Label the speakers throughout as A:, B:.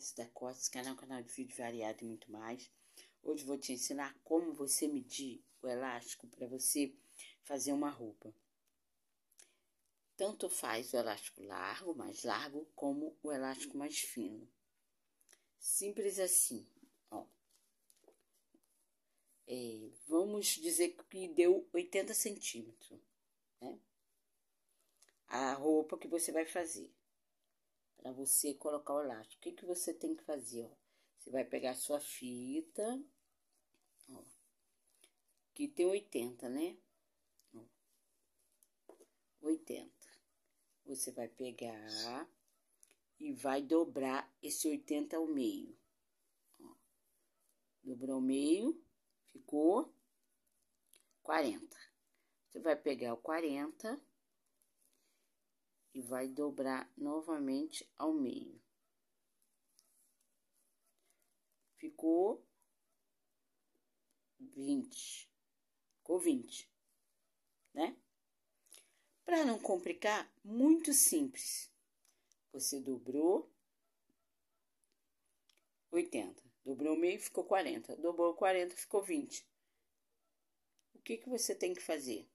A: Alice da Costa, esse canal é um canal de vídeo variado e muito mais. Hoje vou te ensinar como você medir o elástico para você fazer uma roupa. Tanto faz o elástico largo, mais largo, como o elástico mais fino. Simples assim, ó. É, vamos dizer que deu 80 centímetros, né? A roupa que você vai fazer para você colocar o elástico. O que, que você tem que fazer? Ó? Você vai pegar a sua fita, ó, que tem 80, né? 80. Você vai pegar e vai dobrar esse 80 ao meio. Ó, dobrou ao meio, ficou 40. Você vai pegar o 40 e vai dobrar novamente ao meio. Ficou 20. Ficou 20, né? Para não complicar, muito simples. Você dobrou 80. Dobrou meio, ficou 40. Dobrou 40, ficou 20. O que, que você tem que fazer?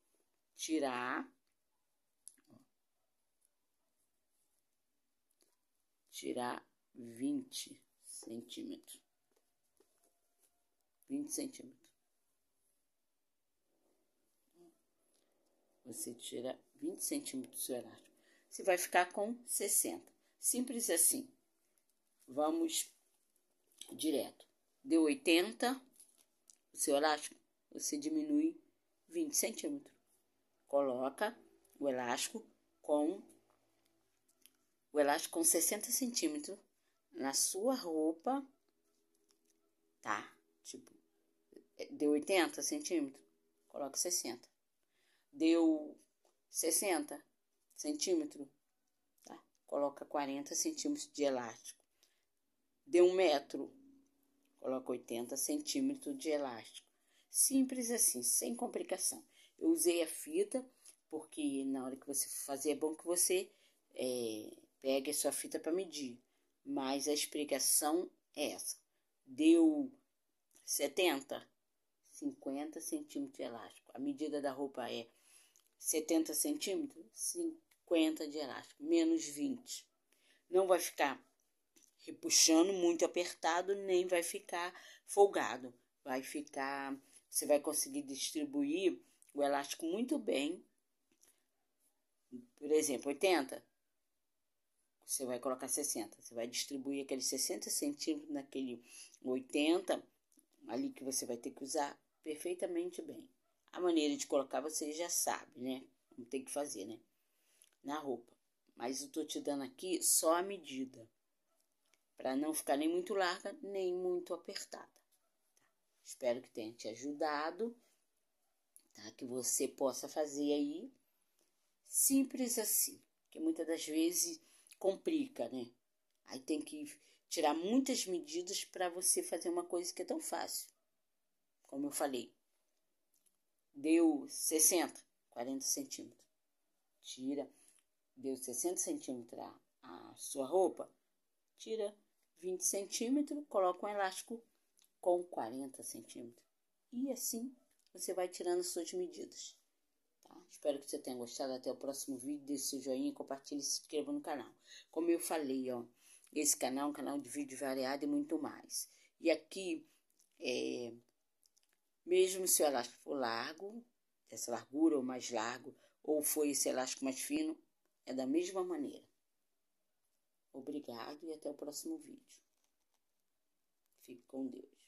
A: Tirar tirar 20 centímetros. 20 centímetros. Você tira 20 centímetros do seu elástico. Você vai ficar com 60. Simples assim. Vamos direto. Deu 80, o seu elástico, você diminui 20 centímetros. Coloca o elástico com o elástico com 60 centímetros na sua roupa, tá? Tipo, é, deu 80 centímetros, coloca 60. Deu 60 centímetros, tá? Coloca 40 centímetros de elástico. Deu um metro, coloca 80 centímetros de elástico. Simples assim, sem complicação. Eu usei a fita, porque na hora que você fazer, é bom que você... É, Pegue a sua fita para medir. Mas a explicação é essa. Deu 70, 50 centímetros de elástico. A medida da roupa é 70 centímetros, 50 de elástico, menos 20. Não vai ficar repuxando muito apertado, nem vai ficar folgado. Vai ficar, você vai conseguir distribuir o elástico muito bem. Por exemplo, 80, você vai colocar 60. Você vai distribuir aqueles 60 centímetros naquele 80, ali que você vai ter que usar perfeitamente bem. A maneira de colocar você já sabe, né? Como tem que fazer, né? Na roupa. Mas eu tô te dando aqui só a medida. Para não ficar nem muito larga, nem muito apertada. Tá? Espero que tenha te ajudado. Tá? Que você possa fazer aí. Simples assim. Que muitas das vezes complica, né? Aí tem que tirar muitas medidas para você fazer uma coisa que é tão fácil. Como eu falei, deu 60, 40 centímetros. Tira, deu 60 centímetros a, a sua roupa, tira 20 centímetros, coloca um elástico com 40 centímetros. E assim você vai tirando suas medidas. Espero que você tenha gostado. Até o próximo vídeo. Deixe seu joinha, compartilhe e se inscreva no canal. Como eu falei, ó, esse canal é um canal de vídeo variado e muito mais. E aqui, é, mesmo se o elástico for largo, essa largura ou mais largo, ou foi esse elástico mais fino, é da mesma maneira. Obrigado e até o próximo vídeo. Fique com Deus.